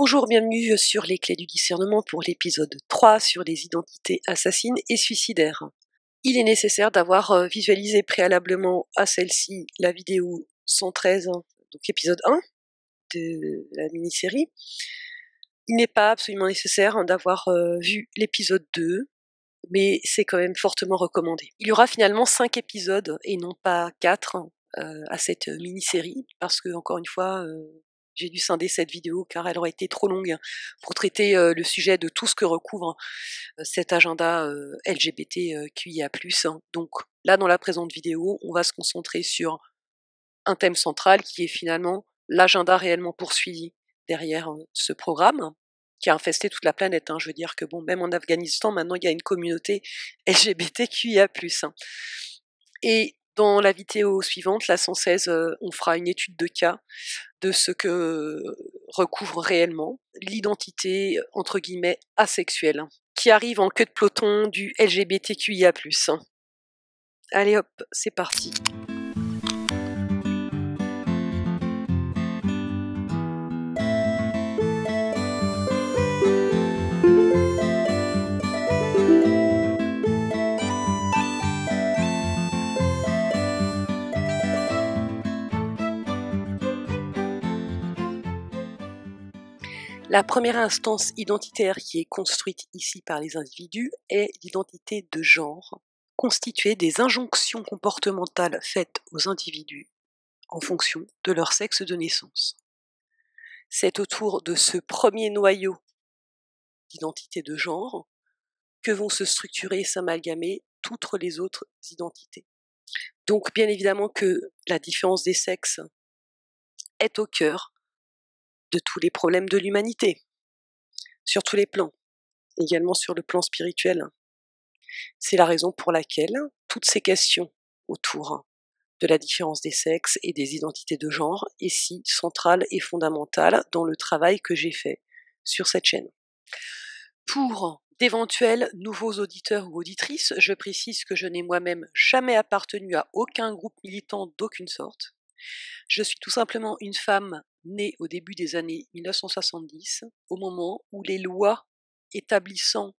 Bonjour, bienvenue sur les clés du discernement pour l'épisode 3 sur les identités assassines et suicidaires. Il est nécessaire d'avoir euh, visualisé préalablement à celle-ci la vidéo 113, donc épisode 1 de la mini-série. Il n'est pas absolument nécessaire hein, d'avoir euh, vu l'épisode 2, mais c'est quand même fortement recommandé. Il y aura finalement 5 épisodes et non pas 4 euh, à cette mini-série, parce que, encore une fois, j'ai dû scinder cette vidéo car elle aurait été trop longue pour traiter euh, le sujet de tout ce que recouvre euh, cet agenda euh, LGBTQIA+. Hein. Donc là, dans la présente vidéo, on va se concentrer sur un thème central qui est finalement l'agenda réellement poursuivi derrière ce programme qui a infesté toute la planète. Hein. Je veux dire que bon, même en Afghanistan, maintenant, il y a une communauté LGBTQIA+. Hein. Et dans la vidéo suivante, la 116, on fera une étude de cas de ce que euh, recouvre réellement l'identité, entre guillemets, asexuelle, hein, qui arrive en queue de peloton du LGBTQIA. Hein. Allez hop, c'est parti. La première instance identitaire qui est construite ici par les individus est l'identité de genre, constituée des injonctions comportementales faites aux individus en fonction de leur sexe de naissance. C'est autour de ce premier noyau d'identité de genre que vont se structurer et s'amalgamer toutes les autres identités. Donc bien évidemment que la différence des sexes est au cœur de tous les problèmes de l'humanité, sur tous les plans, également sur le plan spirituel. C'est la raison pour laquelle toutes ces questions autour de la différence des sexes et des identités de genre est si centrale et fondamentale dans le travail que j'ai fait sur cette chaîne. Pour d'éventuels nouveaux auditeurs ou auditrices, je précise que je n'ai moi-même jamais appartenu à aucun groupe militant d'aucune sorte. Je suis tout simplement une femme née au début des années 1970, au moment où les lois établissant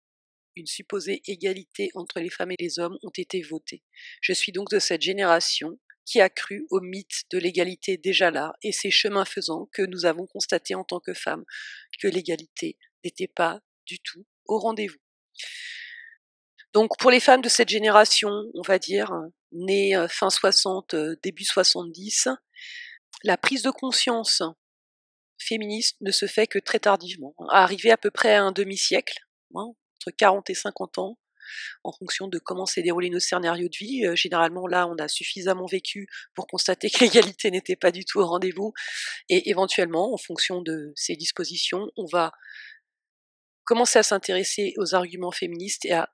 une supposée égalité entre les femmes et les hommes ont été votées. Je suis donc de cette génération qui a cru au mythe de l'égalité déjà là, et c'est chemin faisant que nous avons constaté en tant que femmes que l'égalité n'était pas du tout au rendez-vous. Donc pour les femmes de cette génération, on va dire, née fin 60, début 70, la prise de conscience féministe ne se fait que très tardivement, hein. arrivé à peu près à un demi-siècle, hein, entre 40 et 50 ans, en fonction de comment s'est déroulé nos scénarios de vie. généralement, là, on a suffisamment vécu pour constater que l'égalité n'était pas du tout au rendez-vous. Et éventuellement, en fonction de ces dispositions, on va commencer à s'intéresser aux arguments féministes et à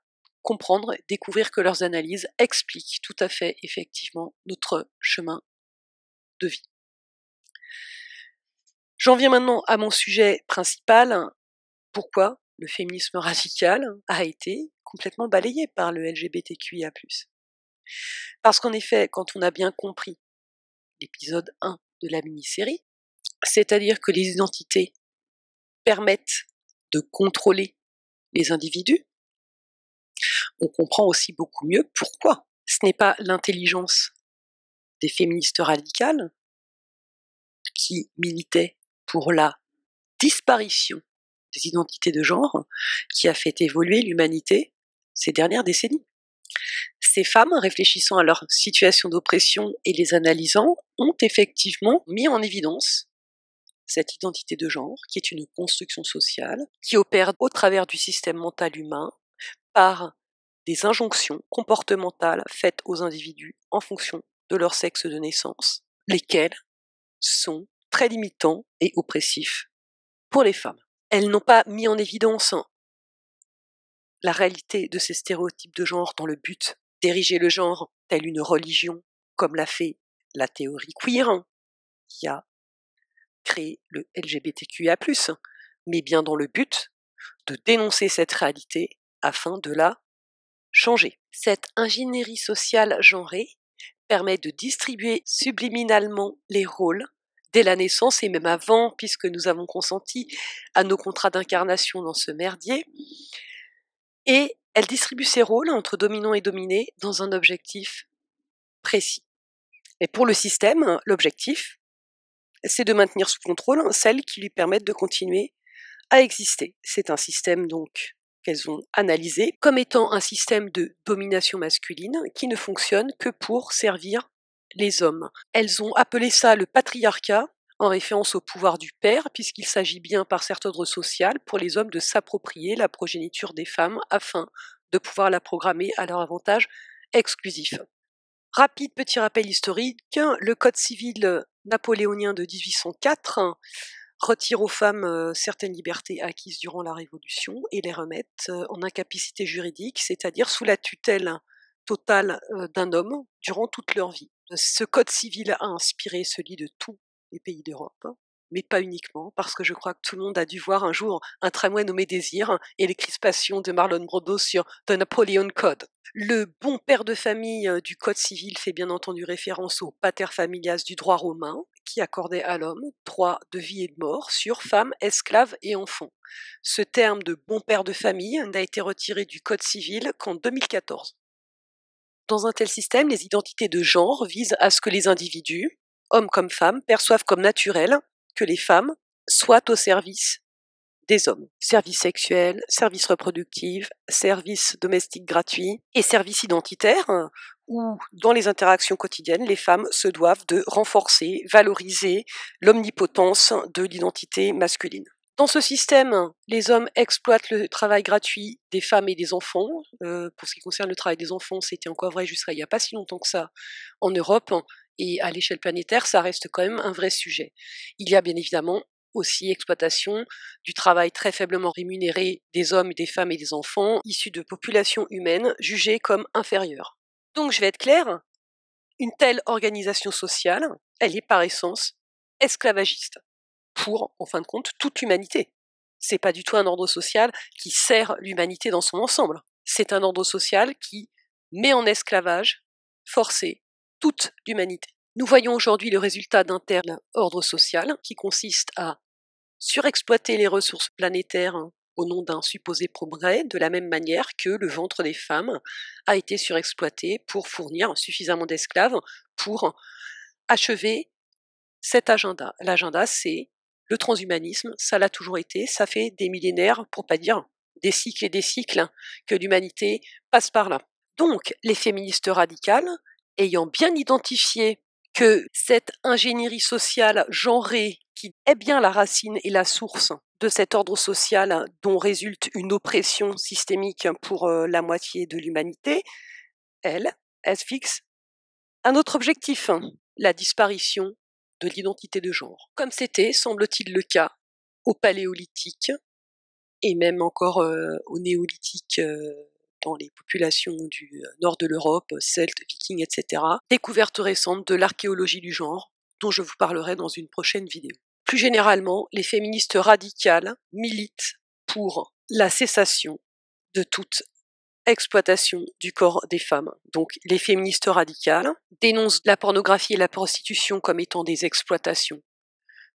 comprendre, découvrir que leurs analyses expliquent tout à fait effectivement notre chemin de vie. J'en viens maintenant à mon sujet principal, pourquoi le féminisme radical a été complètement balayé par le LGBTQIA. Parce qu'en effet, quand on a bien compris l'épisode 1 de la mini-série, c'est-à-dire que les identités permettent de contrôler les individus, on comprend aussi beaucoup mieux pourquoi ce n'est pas l'intelligence des féministes radicales qui militaient pour la disparition des identités de genre qui a fait évoluer l'humanité ces dernières décennies. Ces femmes, réfléchissant à leur situation d'oppression et les analysant, ont effectivement mis en évidence cette identité de genre, qui est une construction sociale, qui opère au travers du système mental humain, par des injonctions comportementales faites aux individus en fonction de leur sexe de naissance, lesquelles sont très limitants et oppressifs pour les femmes. Elles n'ont pas mis en évidence hein, la réalité de ces stéréotypes de genre dans le but d'ériger le genre telle une religion, comme l'a fait la théorie queer, hein, qui a créé le LGBTQIA, mais bien dans le but de dénoncer cette réalité afin de la changer. Cette ingénierie sociale genrée permet de distribuer subliminalement les rôles dès la naissance et même avant, puisque nous avons consenti à nos contrats d'incarnation dans ce merdier. Et elle distribue ses rôles entre dominant et dominé dans un objectif précis. Et pour le système, l'objectif, c'est de maintenir sous contrôle celles qui lui permettent de continuer à exister. C'est un système donc qu'elles ont analysé comme étant un système de domination masculine qui ne fonctionne que pour servir les hommes. Elles ont appelé ça le patriarcat en référence au pouvoir du père, puisqu'il s'agit bien par certains ordre social pour les hommes de s'approprier la progéniture des femmes afin de pouvoir la programmer à leur avantage exclusif. Rapide petit rappel historique, le Code civil napoléonien de 1804 retirent aux femmes certaines libertés acquises durant la Révolution et les remettent en incapacité juridique, c'est-à-dire sous la tutelle totale d'un homme durant toute leur vie. Ce code civil a inspiré celui de tous les pays d'Europe. Hein mais pas uniquement, parce que je crois que tout le monde a dû voir un jour un tramway nommé Désir et les crispations de Marlon Brando sur The Napoleon Code. Le bon père de famille euh, du Code civil fait bien entendu référence au pater familias du droit romain, qui accordait à l'homme droit de vie et de mort sur femme, esclaves et enfants. Ce terme de bon père de famille n'a été retiré du Code civil qu'en 2014. Dans un tel système, les identités de genre visent à ce que les individus, hommes comme femmes, perçoivent comme naturelles que les femmes soient au service des hommes. Service sexuel, service reproductif, service domestique gratuit et service identitaire, hein, où dans les interactions quotidiennes, les femmes se doivent de renforcer, valoriser l'omnipotence de l'identité masculine. Dans ce système, les hommes exploitent le travail gratuit des femmes et des enfants. Euh, pour ce qui concerne le travail des enfants, c'était encore vrai jusqu'à il n'y a pas si longtemps que ça en Europe. Hein, et à l'échelle planétaire, ça reste quand même un vrai sujet. Il y a bien évidemment aussi exploitation du travail très faiblement rémunéré des hommes, des femmes et des enfants issus de populations humaines jugées comme inférieures. Donc je vais être claire, une telle organisation sociale, elle est par essence esclavagiste pour, en fin de compte, toute l'humanité. C'est pas du tout un ordre social qui sert l'humanité dans son ensemble. C'est un ordre social qui met en esclavage forcé toute l'humanité. Nous voyons aujourd'hui le résultat d'un tel ordre social qui consiste à surexploiter les ressources planétaires hein, au nom d'un supposé progrès, de la même manière que le ventre des femmes a été surexploité pour fournir suffisamment d'esclaves pour achever cet agenda. L'agenda, c'est le transhumanisme, ça l'a toujours été, ça fait des millénaires, pour pas dire des cycles et des cycles, hein, que l'humanité passe par là. Donc, les féministes radicales, ayant bien identifié que cette ingénierie sociale genrée, qui est bien la racine et la source de cet ordre social dont résulte une oppression systémique pour euh, la moitié de l'humanité, elle, elle fixe un autre objectif, la disparition de l'identité de genre, comme c'était, semble-t-il, le cas au paléolithique et même encore euh, au néolithique euh, dans les populations du euh, nord de l'Europe, celtes, vikings, etc. Découverte récente de l'archéologie du genre, dont je vous parlerai dans une prochaine vidéo. Plus généralement, les féministes radicales militent pour la cessation de toute exploitation du corps des femmes. Donc les féministes radicales dénoncent la pornographie et la prostitution comme étant des exploitations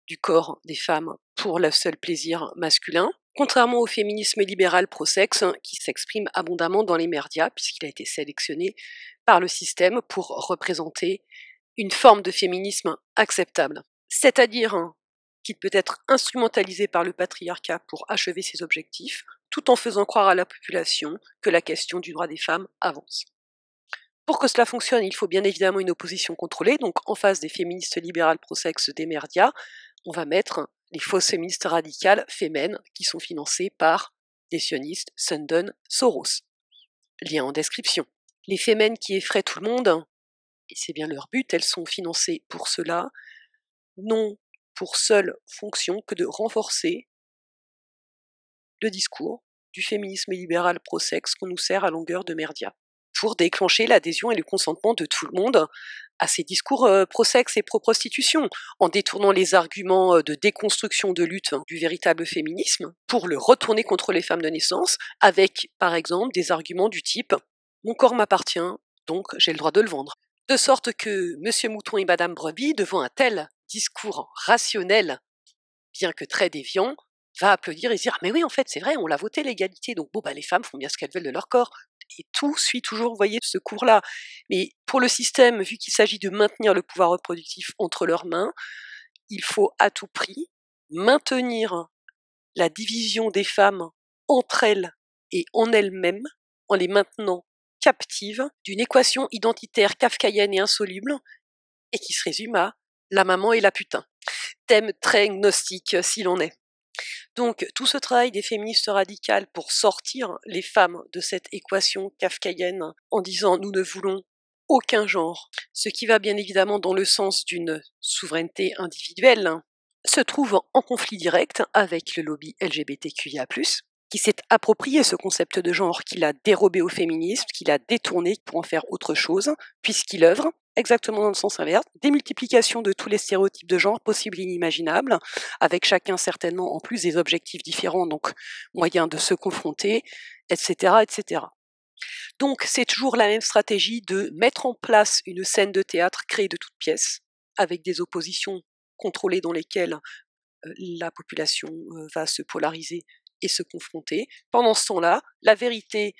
du corps des femmes pour le seul plaisir masculin. Contrairement au féminisme libéral pro-sexe, hein, qui s'exprime abondamment dans les médias, puisqu'il a été sélectionné par le système pour représenter une forme de féminisme acceptable, c'est-à-dire qu'il peut être instrumentalisé par le patriarcat pour achever ses objectifs, tout en faisant croire à la population que la question du droit des femmes avance. Pour que cela fonctionne, il faut bien évidemment une opposition contrôlée, donc en face des féministes libérales pro-sexe des merdias, on va mettre les fausses féministes radicales Femen, qui sont financées par des sionistes Sundon Soros. Lien en description. Les Femen qui effraient tout le monde, et c'est bien leur but, elles sont financées pour cela, non pour seule fonction que de renforcer le discours du féminisme libéral pro-sexe qu'on nous sert à longueur de merdia pour déclencher l'adhésion et le consentement de tout le monde à ces discours euh, pro-sexe et pro-prostitution, en détournant les arguments euh, de déconstruction de lutte du véritable féminisme pour le retourner contre les femmes de naissance, avec par exemple des arguments du type Mon corps m'appartient, donc j'ai le droit de le vendre. De sorte que Monsieur Mouton et Madame Brebis, devant un tel discours rationnel, bien que très déviant, va applaudir et dire ah, Mais oui, en fait, c'est vrai, on l'a voté l'égalité, donc bon, bah, les femmes font bien ce qu'elles veulent de leur corps, et tout suit toujours, voyez, ce cours-là. Mais pour le système, vu qu'il s'agit de maintenir le pouvoir reproductif entre leurs mains, il faut à tout prix maintenir la division des femmes entre elles et en elles-mêmes, en les maintenant captives d'une équation identitaire kafkaïenne et insoluble, et qui se résume à la maman et la putain. Thème très gnostique, si l'on est. Donc tout ce travail des féministes radicales pour sortir les femmes de cette équation kafkaïenne en disant nous ne voulons aucun genre, ce qui va bien évidemment dans le sens d'une souveraineté individuelle, se trouve en conflit direct avec le lobby LGBTQIA, qui s'est approprié ce concept de genre, qu'il a dérobé au féministes, qu'il a détourné pour en faire autre chose, puisqu'il œuvre exactement dans le sens inverse, Des multiplications de tous les stéréotypes de genre possibles et inimaginables, avec chacun certainement en plus des objectifs différents, donc moyen de se confronter, etc., etc. Donc c'est toujours la même stratégie de mettre en place une scène de théâtre créée de toutes pièces, avec des oppositions contrôlées dans lesquelles euh, la population euh, va se polariser et se confronter. Pendant ce temps-là, la vérité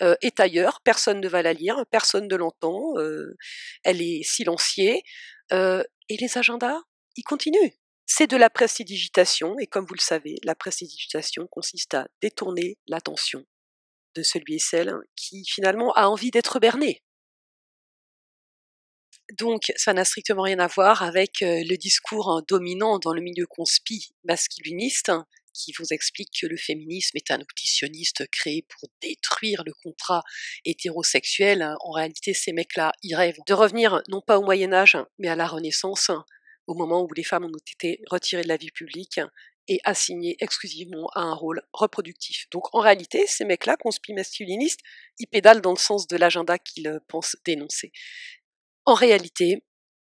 euh, est ailleurs, personne ne va la lire, personne ne l'entend, euh, elle est silenciée. Euh, et les agendas, ils continuent. C'est de la prestidigitation, et comme vous le savez, la prestidigitation consiste à détourner l'attention de celui et celle qui finalement a envie d'être berné. Donc, ça n'a strictement rien à voir avec le discours hein, dominant dans le milieu conspi masculiniste, qui vous explique que le féminisme est un outil créé pour détruire le contrat hétérosexuel. En réalité, ces mecs-là, ils rêvent de revenir non pas au Moyen Âge, mais à la Renaissance, au moment où les femmes ont été retirées de la vie publique et assignées exclusivement à un rôle reproductif. Donc en réalité, ces mecs-là, conspi masculinistes, ils pédalent dans le sens de l'agenda qu'ils pensent dénoncer. En réalité,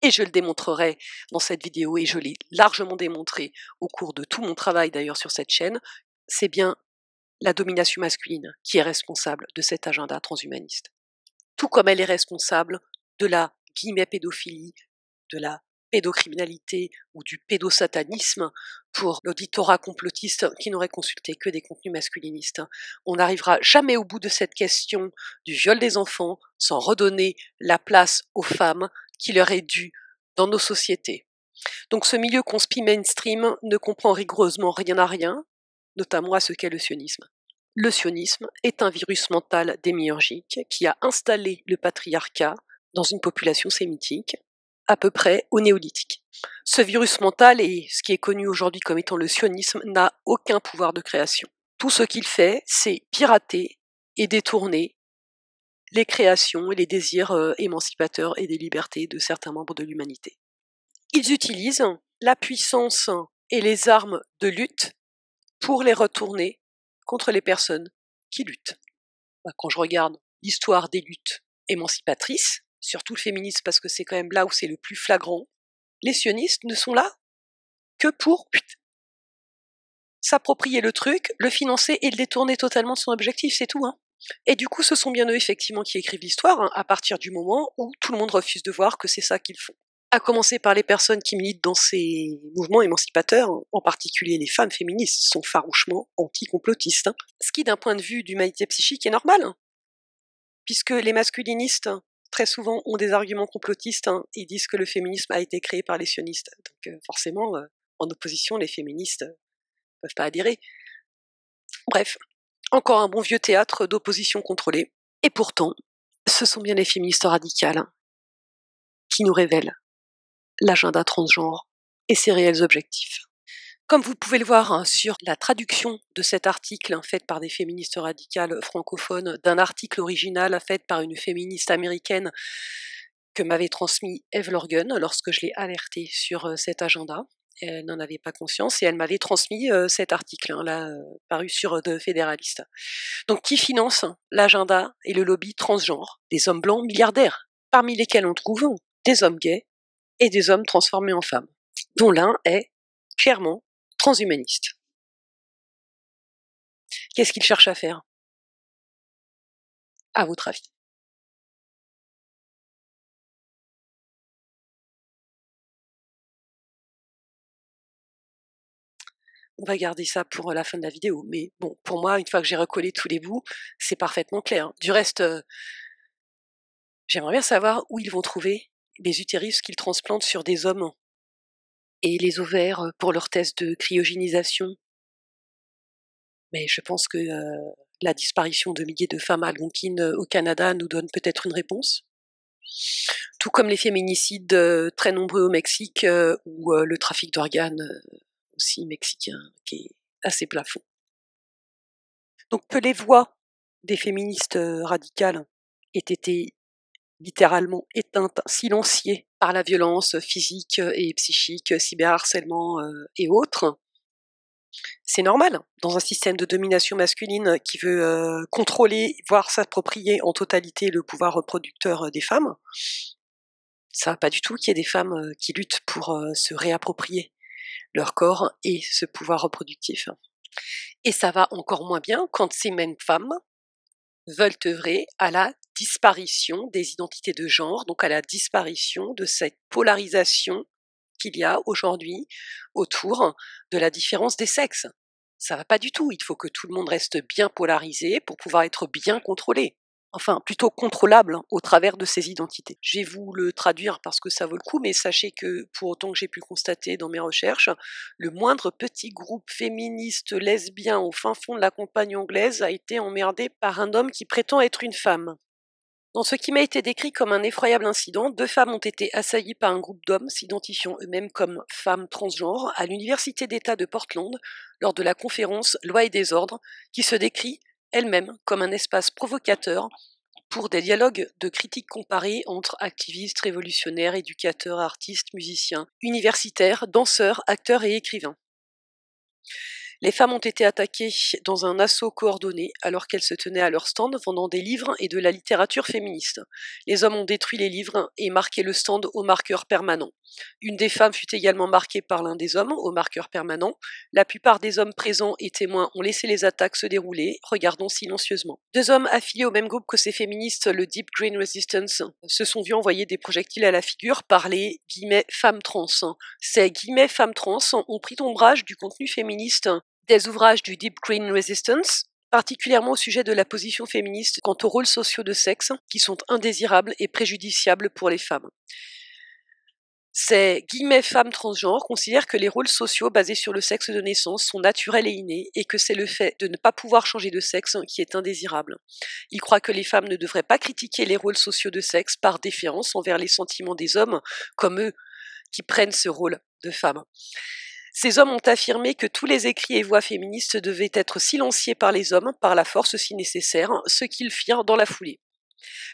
et je le démontrerai dans cette vidéo, et je l'ai largement démontré au cours de tout mon travail d'ailleurs sur cette chaîne, c'est bien la domination masculine qui est responsable de cet agenda transhumaniste. Tout comme elle est responsable de la guillemets pédophilie, de la pédocriminalité ou du pédosatanisme pour l'auditorat complotiste qui n'aurait consulté que des contenus masculinistes. On n'arrivera jamais au bout de cette question du viol des enfants sans redonner la place aux femmes qui leur est dû dans nos sociétés. Donc ce milieu conspi mainstream ne comprend rigoureusement rien à rien, notamment à ce qu'est le sionisme. Le sionisme est un virus mental démiurgique qui a installé le patriarcat dans une population sémitique, à peu près au néolithique. Ce virus mental et ce qui est connu aujourd'hui comme étant le sionisme n'a aucun pouvoir de création. Tout ce qu'il fait, c'est pirater et détourner les créations et les désirs euh, émancipateurs et des libertés de certains membres de l'humanité. Ils utilisent la puissance et les armes de lutte pour les retourner contre les personnes qui luttent. Bah, quand je regarde l'histoire des luttes émancipatrices, surtout le féminisme parce que c'est quand même là où c'est le plus flagrant, les sionistes ne sont là que pour s'approprier le truc, le financer et le détourner totalement de son objectif, c'est tout. Hein. Et du coup, ce sont bien eux effectivement qui écrivent l'histoire hein, à partir du moment où tout le monde refuse de voir que c'est ça qu'ils font. À commencer par les personnes qui militent dans ces mouvements émancipateurs, en particulier les femmes féministes, sont farouchement anti-complotistes. Hein. Ce qui, d'un point de vue d'humanité psychique, est normal, hein. puisque les masculinistes très souvent ont des arguments complotistes. Ils disent que le féminisme a été créé par les sionistes. Donc euh, forcément, euh, en opposition, les féministes euh, peuvent pas adhérer. Bref, encore un bon vieux théâtre d'opposition contrôlée. Et pourtant, ce sont bien les féministes radicales qui nous révèlent l'agenda transgenre et ses réels objectifs. Comme vous pouvez le voir hein, sur la traduction de cet article hein, fait par des féministes radicales francophones, d'un article original fait par une féministe américaine que m'avait transmis Eve Lorgan lorsque je l'ai alertée sur euh, cet agenda elle n'en avait pas conscience et elle m'avait transmis cet article hein, là paru sur The Fédéraliste. Donc qui finance l'agenda et le lobby transgenre des hommes blancs milliardaires, parmi lesquels on trouve des hommes gays et des hommes transformés en femmes, dont l'un est clairement transhumaniste. Qu'est-ce qu'il cherche à faire À votre avis on va garder ça pour la fin de la vidéo. Mais bon, pour moi, une fois que j'ai recollé tous les bouts, c'est parfaitement clair. Hein. Du reste, j'aimerais bien savoir où ils vont trouver les utérus qu'ils transplantent sur des hommes et les ovaires pour leur test de cryogénisation. Mais je pense que la disparition de milliers de femmes algonquines euh, au Canada nous donne peut-être une réponse. Tout comme les féminicides très nombreux au Mexique ou le trafic d'organes mexicain qui est assez plafond. Donc que les voix des féministes euh, radicales aient été littéralement éteintes, silenciées par la violence physique et psychique, cyberharcèlement euh, et autres, c'est normal dans un système de domination masculine qui veut euh, contrôler, voire s'approprier en totalité le pouvoir reproducteur des femmes. Ça va pas du tout qu'il y ait des femmes qui luttent pour se réapproprier leur corps et ce pouvoir reproductif. Et ça va encore moins bien quand ces mêmes femmes veulent œuvrer à la disparition des identités de genre, donc à la disparition de cette polarisation qu'il y a aujourd'hui autour de la différence des sexes. Ça va pas du tout. Il faut que tout le monde reste bien polarisé pour pouvoir être bien contrôlé enfin plutôt contrôlable au travers de ses identités. Je vais vous le traduire parce que ça vaut le coup, mais sachez que pour autant que j'ai pu constater dans mes recherches, le moindre petit groupe féministe lesbien au fin fond de la campagne anglaise a été emmerdé par un homme qui prétend être une femme. Dans ce qui m'a été décrit comme un effroyable incident, deux femmes ont été assaillies par un groupe d'hommes s'identifiant eux-mêmes comme femmes transgenres à l'Université d'État de Portland lors de la conférence Loi et désordre qui se décrit elle-même comme un espace provocateur pour des dialogues de critiques comparées entre activistes, révolutionnaires, éducateurs, artistes, musiciens, universitaires, danseurs, acteurs et écrivains. Les femmes ont été attaquées dans un assaut coordonné alors qu'elles se tenaient à leur stand vendant des livres et de la littérature féministe. Les hommes ont détruit les livres et marqué le stand au marqueur permanent. Une des femmes fut également marquée par l'un des hommes, au marqueur permanent. La plupart des hommes présents et témoins ont laissé les attaques se dérouler, regardant silencieusement. Deux hommes affiliés au même groupe que ces féministes, le Deep Green Resistance, se sont vus envoyer des projectiles à la figure par les guillemets femmes trans. Ces guillemets femmes trans ont pris ombrage du contenu féministe des ouvrages du Deep Green Resistance, particulièrement au sujet de la position féministe quant aux rôles sociaux de sexe qui sont indésirables et préjudiciables pour les femmes. Ces guillemets femmes transgenres considèrent que les rôles sociaux basés sur le sexe de naissance sont naturels et innés et que c'est le fait de ne pas pouvoir changer de sexe qui est indésirable. Ils croient que les femmes ne devraient pas critiquer les rôles sociaux de sexe par déférence envers les sentiments des hommes comme eux qui prennent ce rôle de femme. Ces hommes ont affirmé que tous les écrits et voix féministes devaient être silenciés par les hommes, par la force si nécessaire, ce qu'ils firent dans la foulée.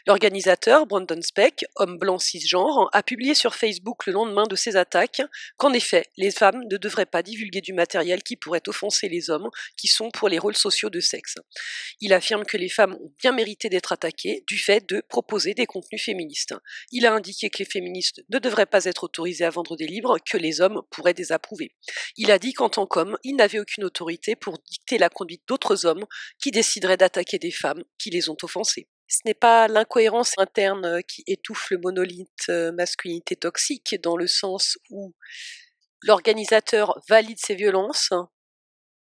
L'organisateur, Brandon Speck, homme blanc cisgenre, a publié sur Facebook le lendemain de ces attaques qu'en effet, les femmes ne devraient pas divulguer du matériel qui pourrait offenser les hommes qui sont pour les rôles sociaux de sexe. Il affirme que les femmes ont bien mérité d'être attaquées du fait de proposer des contenus féministes. Il a indiqué que les féministes ne devraient pas être autorisées à vendre des livres que les hommes pourraient désapprouver. Il a dit qu'en tant qu'homme, il n'avait aucune autorité pour dicter la conduite d'autres hommes qui décideraient d'attaquer des femmes qui les ont offensées. Ce n'est pas l'incohérence interne qui étouffe le monolithe masculinité toxique dans le sens où l'organisateur valide ses violences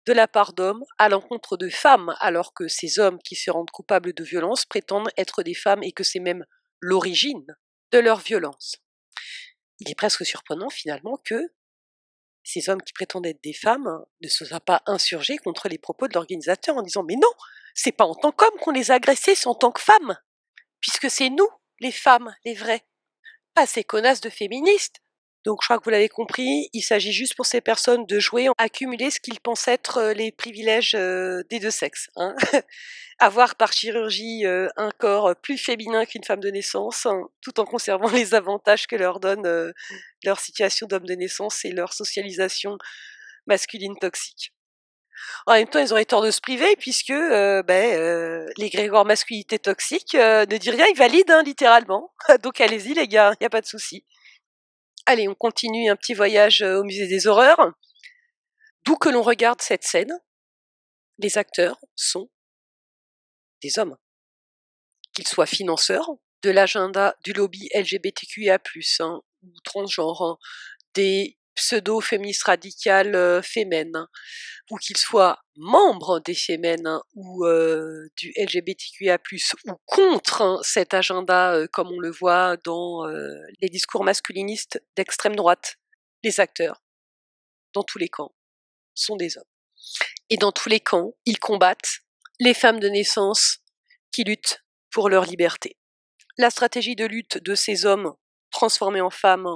de la part d'hommes à l'encontre de femmes, alors que ces hommes qui se rendent coupables de violences prétendent être des femmes et que c'est même l'origine de leur violence. Il est presque surprenant finalement que ces hommes qui prétendent être des femmes hein, ne se sont pas insurgés contre les propos de l'organisateur en disant Mais non, c'est pas en tant qu'hommes qu'on les a agressés, c'est en tant que femmes, puisque c'est nous, les femmes, les vraies, pas ces connasses de féministes donc je crois que vous l'avez compris, il s'agit juste pour ces personnes de jouer, accumuler ce qu'ils pensent être euh, les privilèges euh, des deux sexes. Hein. Avoir par chirurgie euh, un corps plus féminin qu'une femme de naissance, hein, tout en conservant les avantages que leur donne leur situation d'homme de naissance et leur socialisation masculine toxique. En même temps, ils auraient tort de se priver puisque ben, les grégoires masculinité toxique ne dit rien, ils valident hein, littéralement. Donc allez-y les gars, il n'y a pas de souci. Allez, on continue un petit voyage euh, au musée des horreurs. D'où que l'on regarde cette scène, les acteurs sont des hommes. Qu'ils soient financeurs de l'agenda du lobby LGBTQIA, ou transgenre, des pseudo-féministes radicales euh, fémènes, ou qu'ils soient membres des fémènes hein, ou euh, du LGBTQIA+, ou contre hein, cet agenda, euh, comme on le voit dans les discours masculinistes d'extrême droite. Les acteurs, dans tous les camps, sont des hommes. Et dans tous les camps, ils combattent les femmes de naissance qui luttent pour leur liberté. La stratégie de lutte de ces hommes transformés en femmes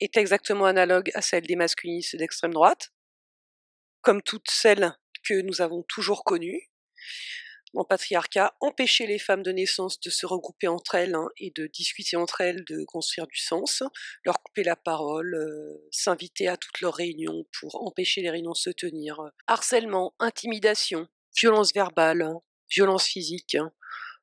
est exactement analogue à celle des masculinistes d'extrême droite, comme toutes celles que nous avons toujours connues. Mon patriarcat empêchait les femmes de naissance de se regrouper entre elles hein, et de discuter entre elles, de construire du sens, leur couper la parole, euh, s'inviter à toutes leurs réunions pour empêcher les réunions de se tenir, harcèlement, intimidation, violence verbale, hein, violence physique. Hein.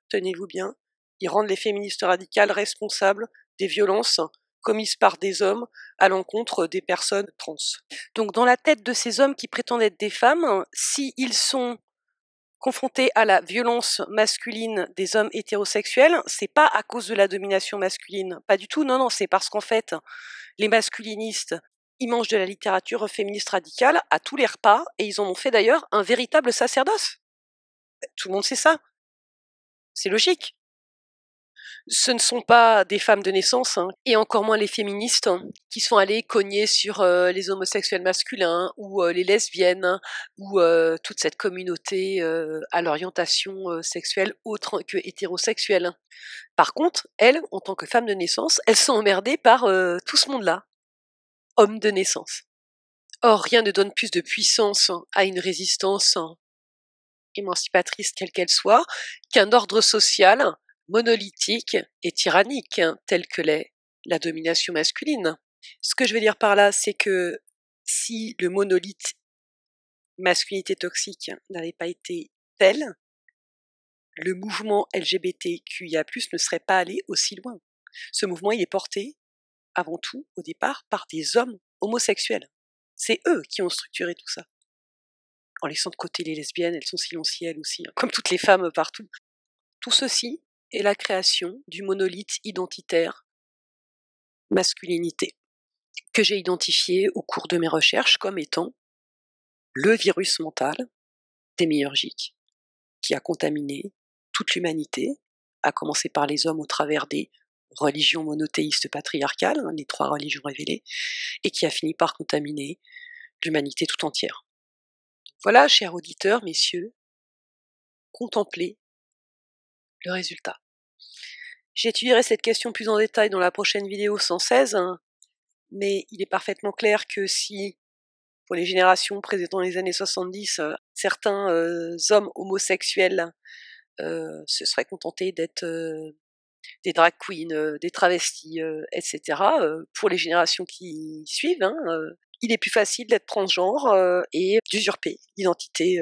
Tenez-vous bien, ils rendent les féministes radicales responsables des violences commises par des hommes à l'encontre des personnes trans. Donc dans la tête de ces hommes qui prétendent être des femmes, s'ils sont confrontés à la violence masculine des hommes hétérosexuels, c'est pas à cause de la domination masculine, pas du tout. Non non, c'est parce qu'en fait les masculinistes ils mangent de la littérature féministe radicale à tous les repas et ils en ont fait d'ailleurs un véritable sacerdoce. Tout le monde sait ça. C'est logique ce ne sont pas des femmes de naissance, hein, et encore moins les féministes, hein, qui sont allées cogner sur euh, les homosexuels masculins, ou euh, les lesbiennes, hein, ou euh, toute cette communauté à l'orientation sexuelle autre que hétérosexuelle. Par contre, elles, en tant que femmes de naissance, elles sont emmerdées par tout ce monde-là, hommes de naissance. Or, rien ne donne plus de puissance à une résistance émancipatrice quelle qu'elle soit, qu'un ordre social monolithique et tyrannique, hein, telle que l'est la domination masculine. Ce que je veux dire par là, c'est que si le monolithe masculinité toxique n'avait pas été tel, le mouvement LGBTQIA+, ne serait pas allé aussi loin. Ce mouvement, il est porté, avant tout, au départ, par des hommes homosexuels. C'est eux qui ont structuré tout ça. En laissant de côté les lesbiennes, elles sont silencielles aussi, hein, comme toutes les femmes partout. Tout ceci et la création du monolithe identitaire masculinité, que j'ai identifié au cours de mes recherches comme étant le virus mental démiurgique qui a contaminé toute l'humanité, à commencer par les hommes au travers des religions monothéistes patriarcales, hein, les trois religions révélées, et qui a fini par contaminer l'humanité tout entière. Voilà, chers auditeurs, messieurs, contemplez le résultat. J'étudierai cette question plus en détail dans la prochaine vidéo 116, hein, mais il est parfaitement clair que si, pour les générations présentes dans les années 70, euh, certains euh, hommes homosexuels euh, se seraient contentés d'être des drag queens, des travestis, etc., pour les générations qui suivent, hein, il est plus facile d'être transgenre et d'usurper l'identité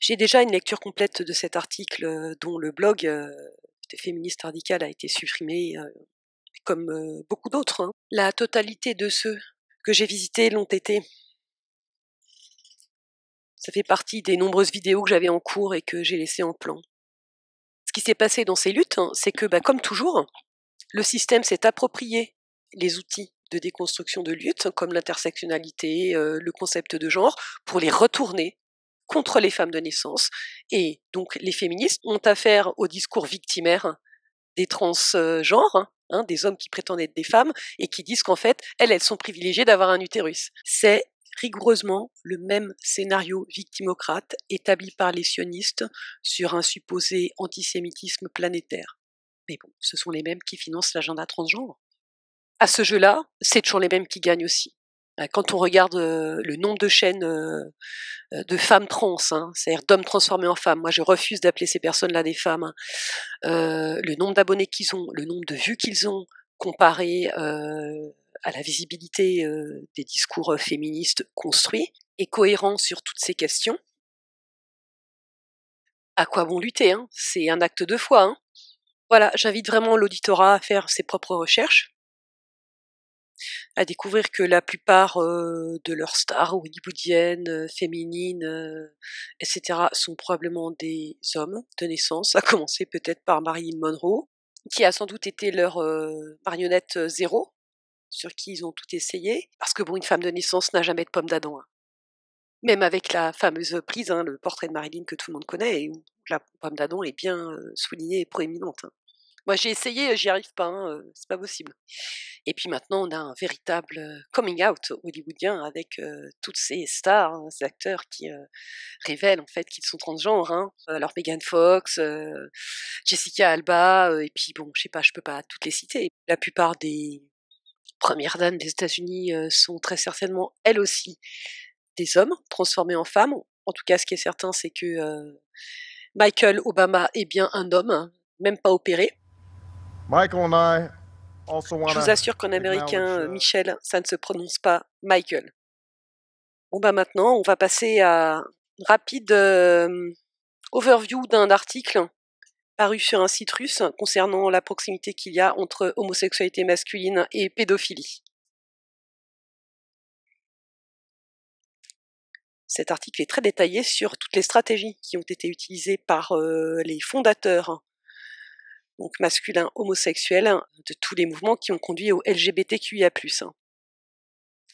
j'ai déjà une lecture complète de cet article euh, dont le blog euh, des féministes radicales a été supprimé euh, comme beaucoup d'autres. Hein. La totalité de ceux que j'ai visités l'ont été. Ça fait partie des nombreuses vidéos que j'avais en cours et que j'ai laissées en plan. Ce qui s'est passé dans ces luttes, hein, c'est que, bah, comme toujours, le système s'est approprié les outils de déconstruction de lutte, comme l'intersectionnalité, le concept de genre, pour les retourner contre les femmes de naissance. Et donc les féministes ont affaire au discours victimaire des transgenres, hein, des hommes qui prétendent être des femmes et qui disent qu'en fait, elles, elles sont privilégiées d'avoir un utérus. C'est rigoureusement le même scénario victimocrate établi par les sionistes sur un supposé antisémitisme planétaire. Mais bon, ce sont les mêmes qui financent l'agenda transgenre. À ce jeu-là, c'est toujours les mêmes qui gagnent aussi. Bah, quand on regarde le nombre de chaînes de femmes trans, hein, c'est-à-dire d'hommes transformés en femmes, moi je refuse d'appeler ces personnes-là des femmes, hein. le nombre d'abonnés qu'ils ont, le nombre de vues qu'ils ont, comparé à la visibilité des discours féministes construits et cohérents sur toutes ces questions, à quoi bon lutter hein? C'est un acte de foi. voilà, j'invite vraiment l'auditorat à faire ses propres recherches à découvrir que la plupart de leurs stars hollywoodiennes, féminines, etc., sont probablement des hommes de naissance, à commencer peut-être par Marilyn Monroe, qui a sans doute été leur marionnette zéro, sur qui ils ont tout essayé, parce que bon, une femme de naissance n'a jamais de pomme d'Adam. Hein. Même avec la fameuse prise, hein, le portrait de Marilyn que tout le monde connaît, et où la pomme d'Adam est bien soulignée et proéminente. Hein. Moi, j'ai essayé, j'y arrive pas, hein, c'est pas possible. Et puis maintenant, on a un véritable coming out hollywoodien avec toutes ces stars, hein, ces acteurs qui révèlent en fait qu'ils sont transgenres. Hein. Alors Megan Fox, Jessica Alba, et puis bon, je sais pas, je peux pas toutes les citer. La plupart des premières dames des États-Unis sont très certainement elles aussi des hommes transformés en femmes. En tout cas, ce qui est certain, c'est que Michael Obama est bien un homme, même pas opéré. Je vous assure qu'en américain, euh, euh, Michel, ça ne se prononce pas Michael. Bon bah, maintenant, on va passer à une rapide euh, overview d'un article paru sur un site russe concernant la proximité qu'il y a entre homosexualité masculine et pédophilie. Cet article est très détaillé sur toutes les stratégies qui ont été utilisées par les fondateurs donc masculin homosexuel, hein, de tous les mouvements qui ont conduit au LGBTQIA+. Hein.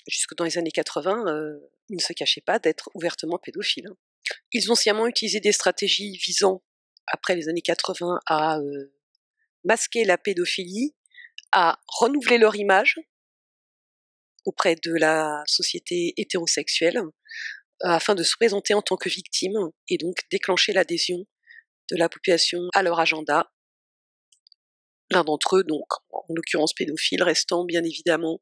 Jusque dans les années 80, euh, ils ne se cachaient pas d'être ouvertement pédophiles. Hein. Ils ont sciemment utilisé des stratégies visant, après les années 80, à euh, masquer la pédophilie, à renouveler leur image auprès de la société hétérosexuelle, afin de se présenter en tant que victime et donc déclencher l'adhésion de la population à leur agenda d'entre eux, donc en l'occurrence pédophile, restant bien évidemment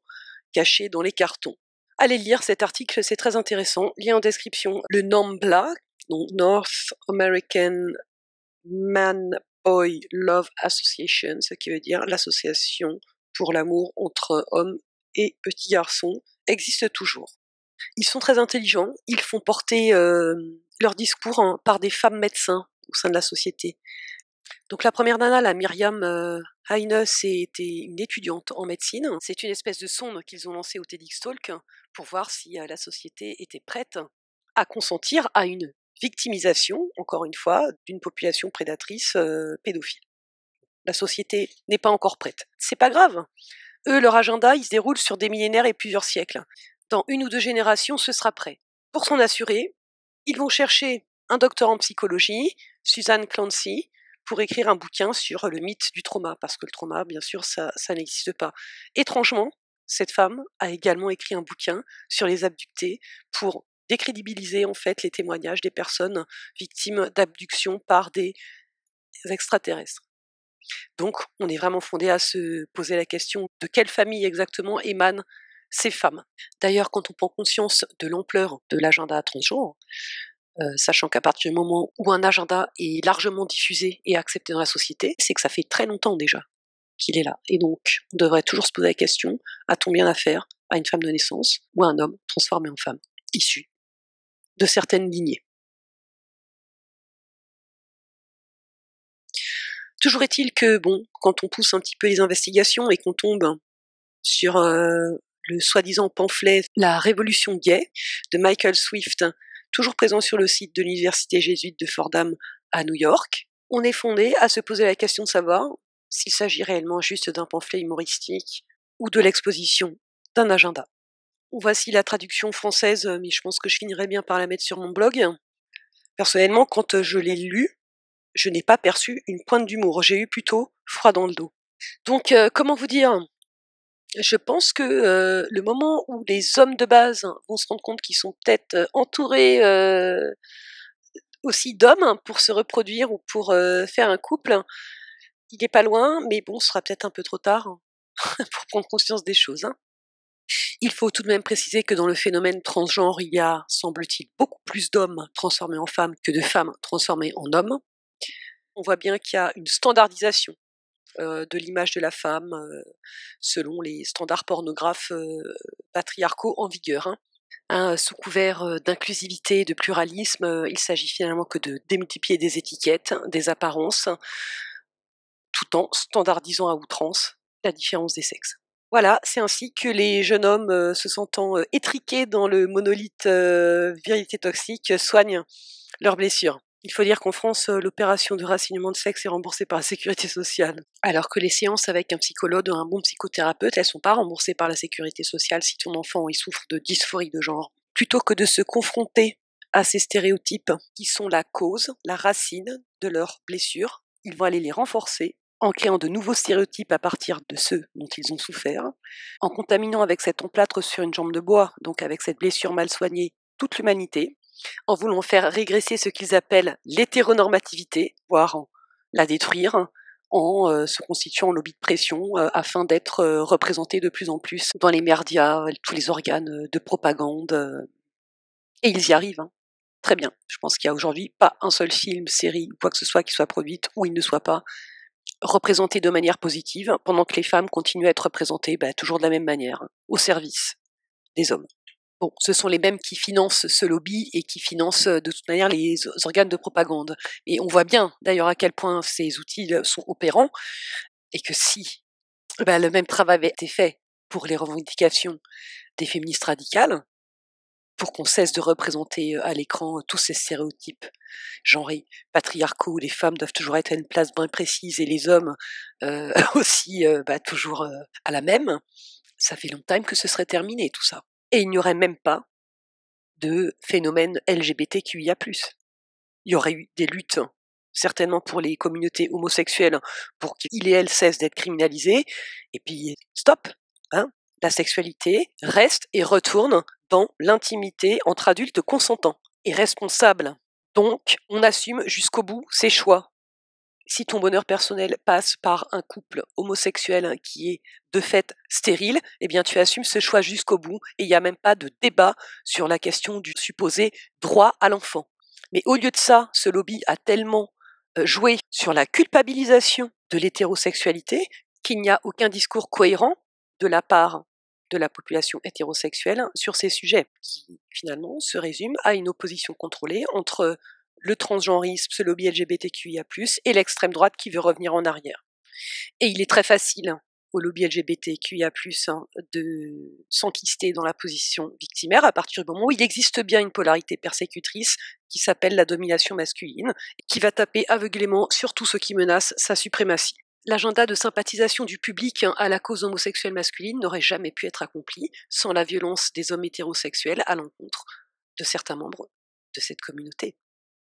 caché dans les cartons. Allez lire cet article, c'est très intéressant. Lien en description. Le NAMBLA, donc North American Man Boy Love Association, ce qui veut dire l'association pour l'amour entre hommes et petits garçons, existe toujours. Ils sont très intelligents, ils font porter euh, leur discours par des femmes médecins au sein de la société. Donc la première nana, la Myriam euh, Heine, était une étudiante en médecine. C'est une espèce de sonde qu'ils ont lancée au TEDx Talk pour voir si euh, la société était prête à consentir à une victimisation, encore une fois, d'une population prédatrice euh, pédophile. La société n'est pas encore prête. C'est pas grave. Eux, leur agenda, il se déroule sur des millénaires et plusieurs siècles. Dans une ou deux générations, ce sera prêt. Pour s'en assurer, ils vont chercher un docteur en psychologie, Suzanne Clancy, pour écrire un bouquin sur le mythe du trauma, parce que le trauma, bien sûr, ça, n'existe pas. Étrangement, cette femme a également écrit un bouquin sur les abductés pour décrédibiliser en fait les témoignages des personnes victimes d'abduction par des extraterrestres. Donc, on est vraiment fondé à se poser la question de quelle famille exactement émanent ces femmes. D'ailleurs, quand on prend conscience de l'ampleur de l'agenda transgenre, euh, sachant qu'à partir du moment où un agenda est largement diffusé et accepté dans la société, c'est que ça fait très longtemps déjà qu'il est là. Et donc, on devrait toujours se poser la question, a-t-on bien affaire à une femme de naissance ou à un homme transformé en femme, issu de certaines lignées Toujours est-il que, bon, quand on pousse un petit peu les investigations et qu'on tombe sur euh, le soi-disant pamphlet La Révolution gay de Michael Swift, toujours présent sur le site de l'université jésuite de Fordham à New York. On est fondé à se poser la question de savoir s'il s'agit réellement juste d'un pamphlet humoristique ou de l'exposition d'un agenda. Voici la traduction française, mais je pense que je finirai bien par la mettre sur mon blog. Personnellement, quand je l'ai lu, je n'ai pas perçu une pointe d'humour. J'ai eu plutôt froid dans le dos. Donc, euh, comment vous dire je pense que le moment où les hommes de base vont se rendre compte qu'ils sont peut-être entourés aussi d'hommes hein, pour se reproduire ou pour faire un couple, il n'est pas loin, mais bon, ce sera peut-être un peu trop tard hein, pour prendre conscience des choses. Hein. Il faut tout de même préciser que dans le phénomène transgenre, il y a, semble-t-il, beaucoup plus d'hommes transformés en femmes que de femmes transformées en hommes. On voit bien qu'il y a une standardisation euh, de l'image de la femme euh, selon les standards pornographes euh, patriarcaux en vigueur. Hein. Hein, sous couvert d'inclusivité et de pluralisme, il s'agit finalement que de démultiplier des étiquettes, des apparences, tout en standardisant à outrance la différence des sexes. Voilà, c'est ainsi que les jeunes hommes se sentant étriqués dans le monolithe virilité toxique soignent leurs blessures. Il faut dire qu'en France, euh, l'opération de racinement de sexe est remboursée par la sécurité sociale, alors que les séances avec un psychologue ou un bon psychothérapeute, elles sont pas remboursées par la sécurité sociale si ton enfant souffre de dysphorie de genre. Plutôt que de se confronter à ces stéréotypes qui sont la cause, la racine de leurs blessures, ils vont aller les renforcer en créant de nouveaux stéréotypes à partir de ceux dont ils ont souffert, en contaminant avec cette emplâtre sur une jambe de bois, donc avec cette blessure mal soignée, toute l'humanité, en voulant faire régresser ce qu'ils appellent l'hétéronormativité, voire la détruire, en euh, se constituant en lobby de pression euh, afin d'être euh, représentés de plus en plus dans les médias, tous les organes de propagande. et ils y arrivent. Hein. Très bien. Je pense qu'il n'y a aujourd'hui pas un seul film, série ou quoi que ce soit qui soit produite ou il ne soit pas représenté de manière positive, pendant que les femmes continuent à être représentées bah, toujours de la même manière, au service des hommes ce sont les mêmes qui financent ce lobby et qui financent euh, de toute manière les organes de propagande. Et on voit bien d'ailleurs à quel point ces outils euh, sont opérants et que si bah, le même travail avait été fait pour les revendications des féministes radicales, pour qu'on cesse de représenter euh, à l'écran tous ces stéréotypes genrés, patriarcaux, où les femmes doivent toujours être à une place bien précise et les hommes aussi bah, toujours à la même, ça fait longtemps que ce serait terminé tout ça et il n'y aurait même pas de phénomène LGBTQIA+. Il y aurait eu des luttes, hein, certainement pour les communautés homosexuelles, pour qu'il et elle cessent d'être criminalisés, et puis stop hein, La sexualité reste et retourne dans l'intimité entre adultes consentants et responsables. Donc, on assume jusqu'au bout ses choix, si ton bonheur personnel passe par un couple homosexuel hein, qui est de fait stérile, eh bien tu assumes ce choix jusqu'au bout et il n'y a même pas de débat sur la question du supposé droit à l'enfant. Mais au lieu de ça, ce lobby a tellement euh, joué sur la culpabilisation de l'hétérosexualité qu'il n'y a aucun discours cohérent de la part de la population hétérosexuelle sur ces sujets, qui finalement se résume à une opposition contrôlée entre le transgenrisme, ce lobby LGBTQIA+, et l'extrême droite qui veut revenir en arrière. Et il est très facile hein, au lobby LGBTQIA+, hein, de s'enquister dans la position victimaire à partir du moment où il existe bien une polarité persécutrice qui s'appelle la domination masculine, qui va taper aveuglément sur tout ce qui menace sa suprématie. L'agenda de sympathisation du public hein, à la cause homosexuelle masculine n'aurait jamais pu être accompli sans la violence des hommes hétérosexuels à l'encontre de certains membres de cette communauté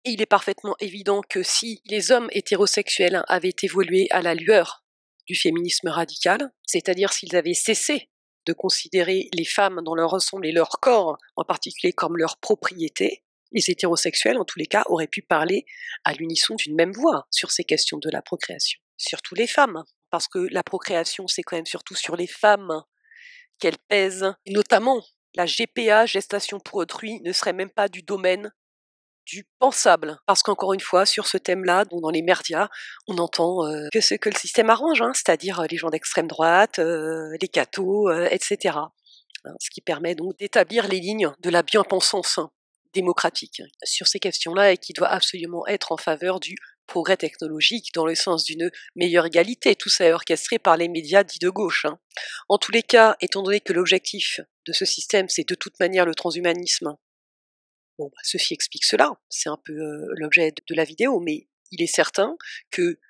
il est parfaitement évident que si les hommes hétérosexuels avaient évolué à la lueur du féminisme radical, c'est-à-dire s'ils avaient cessé de considérer les femmes dans leur ensemble et leur corps en particulier comme leur propriété, les hétérosexuels, en tous les cas, auraient pu parler à l'unisson d'une même voix sur ces questions de la procréation, surtout les femmes, parce que la procréation, c'est quand même surtout sur les femmes qu'elle pèse, notamment la GPA, gestation pour autrui, ne serait même pas du domaine du pensable. Parce qu'encore une fois, sur ce thème-là, dans les médias on entend euh, que ce que le système arrange, hein, c'est-à-dire euh, les gens d'extrême droite, euh, les cathos, etc. Hein, ce qui permet donc d'établir les lignes de la bien-pensance démocratique sur ces questions-là et qui doit absolument être en faveur du progrès technologique dans le sens d'une meilleure égalité. Tout ça est orchestré par les médias dits de gauche. Hein. En tous les cas, étant donné que l'objectif de ce système, c'est de toute manière le transhumanisme, Bon, bah, ceci explique cela, hein. c'est un peu l'objet de la vidéo, mais il est certain que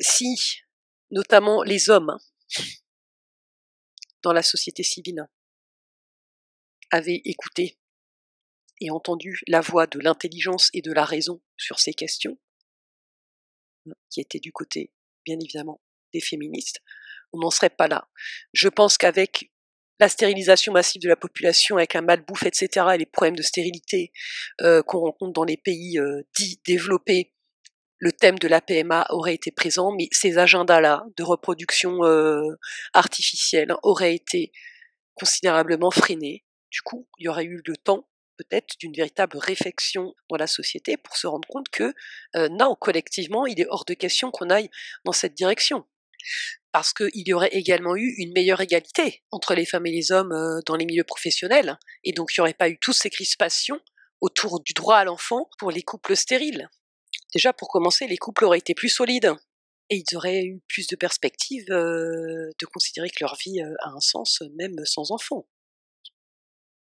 si, notamment les hommes, hein, dans la société civile, avaient écouté et entendu la voix de l'intelligence et de la raison sur ces questions, euh, qui étaient du côté, bien évidemment, des féministes, on n'en serait pas là. Je pense qu'avec la stérilisation massive de la population avec un malbouffe, etc., et les problèmes de stérilité euh, qu'on rencontre dans les pays euh, dits développés, le thème de la PMA aurait été présent, mais ces agendas-là de reproduction euh, artificielle auraient été considérablement freinés. Du coup, il y aurait eu le temps peut-être d'une véritable réflexion dans la société pour se rendre compte que non, collectivement, il est hors de question qu'on aille dans cette direction parce qu'il y aurait également eu une meilleure égalité entre les femmes et les hommes euh, dans les milieux professionnels, et donc il n'y aurait pas eu toutes ces crispations autour du droit à l'enfant pour les couples stériles. Déjà, pour commencer, les couples auraient été plus solides, et ils auraient eu plus de perspectives euh, de considérer que leur vie euh, a un sens même sans enfant.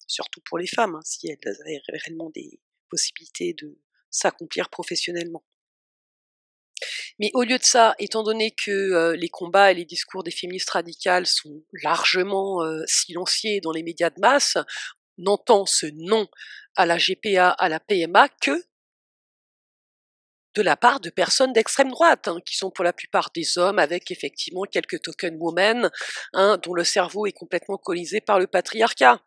Surtout pour les femmes, hein, si elles avaient réellement des possibilités de s'accomplir professionnellement. Mais au lieu de ça, étant donné que euh, les combats et les discours des féministes radicales sont largement euh, silenciés dans les médias de masse, n'entend ce non à la GPA, à la PMA que de la part de personnes d'extrême droite, hein, qui sont pour la plupart des hommes, avec effectivement quelques token women, hein, dont le cerveau est complètement colonisé par le patriarcat.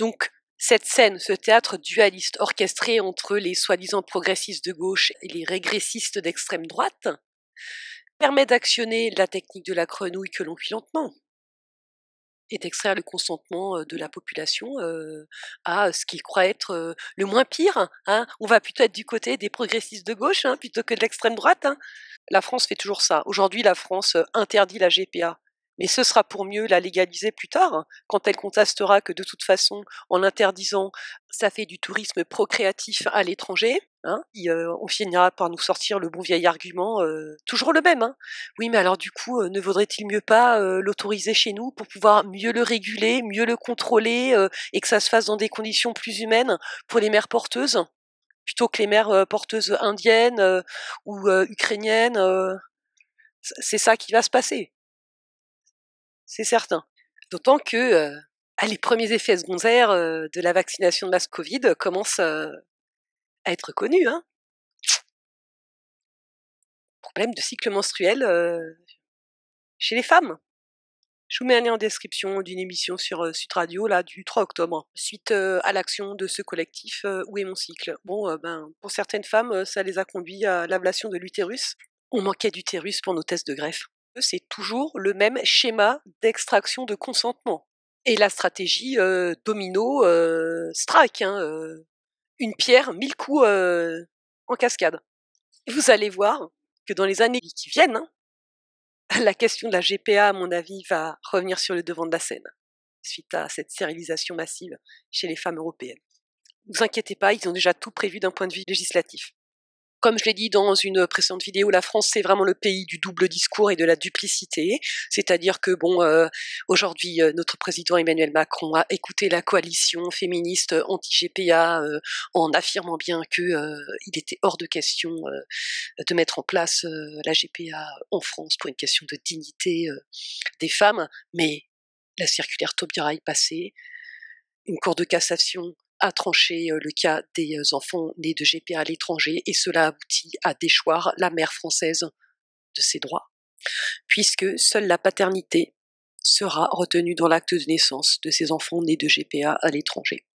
Donc, cette scène, ce théâtre dualiste orchestré entre les soi-disant progressistes de gauche et les régressistes d'extrême droite, permet d'actionner la technique de la grenouille que l'on cuit lentement et d'extraire le consentement euh, de la population euh, à ce qu'il croit être euh, le moins pire. Hein. On va plutôt être du côté des progressistes de gauche hein, plutôt que de l'extrême droite. Hein. La France fait toujours ça. Aujourd'hui, la France interdit la GPA mais ce sera pour mieux la légaliser plus tard, hein, quand elle contestera que de toute façon, en l'interdisant, ça fait du tourisme procréatif à l'étranger. Hein, euh, on finira par nous sortir le bon vieil argument, euh, toujours le même. Hein. Oui, mais alors du coup, euh, ne vaudrait-il mieux pas l'autoriser chez nous pour pouvoir mieux le réguler, mieux le contrôler et que ça se fasse dans des conditions plus humaines pour les mères porteuses plutôt que les mères porteuses indiennes ou ukrainiennes C'est ça qui va se passer c'est certain. D'autant que ah, les premiers effets secondaires de la vaccination de masse Covid commencent à être connus. Hein. Problème de cycle menstruel chez les femmes. Je vous mets un lien en description d'une émission sur Sud Radio là du 3 octobre, hein. suite à l'action de ce collectif Où est mon cycle Bon, ben, pour certaines femmes, ça les a conduits à l'ablation de l'utérus. On manquait d'utérus pour nos tests de greffe c'est toujours le même schéma d'extraction de consentement. Et la stratégie euh, domino euh, strike, hein, euh, une pierre, mille coups en cascade. Vous allez voir que dans les années qui viennent, hein, la question de la GPA, à mon avis, va revenir sur le devant de la scène suite à cette stérilisation massive chez les femmes européennes. Ne vous inquiétez pas, ils ont déjà tout prévu d'un point de vue législatif. Comme je l'ai dit dans une précédente vidéo, la France c'est vraiment le pays du double discours et de la duplicité, c'est-à-dire que bon, euh, aujourd'hui euh, notre président Emmanuel Macron a écouté la coalition féministe anti-GPA euh, en affirmant bien que il était hors de question de mettre en place la GPA en France pour une question de dignité des femmes, mais la circulaire Taubira passée, une cour de cassation a tranché euh, le cas des euh, enfants nés de GPA à l'étranger et cela aboutit à déchoir la mère française de ses droits, puisque seule la paternité sera retenue dans l'acte de naissance de ces enfants nés de GPA à l'étranger.